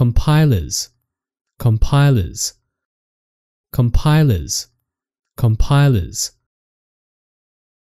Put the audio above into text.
compilers, compilers, compilers, compilers.